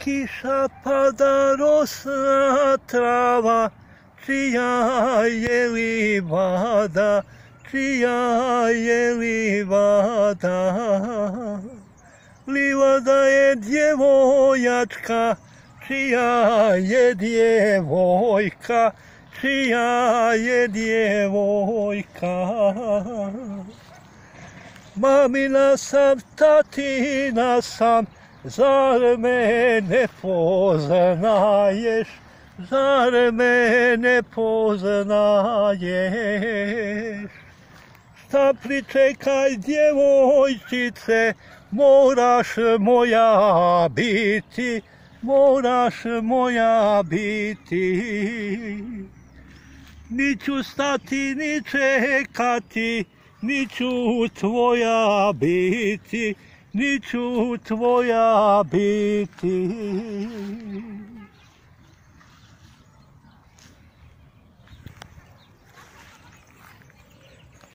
kiša pada rosna trava, čija je livada, čija je livada. Livada je djevojačka, čija je djevojka, čija je djevojka. Mamina sam, tatina sam, Zar me ne poznaješ, zar me ne poznaješ? Šta pričekaj, djevojčice, moraš moja biti, moraš moja biti. Niću stati, ni čekati, niću tvoja biti, niću tvoja biti.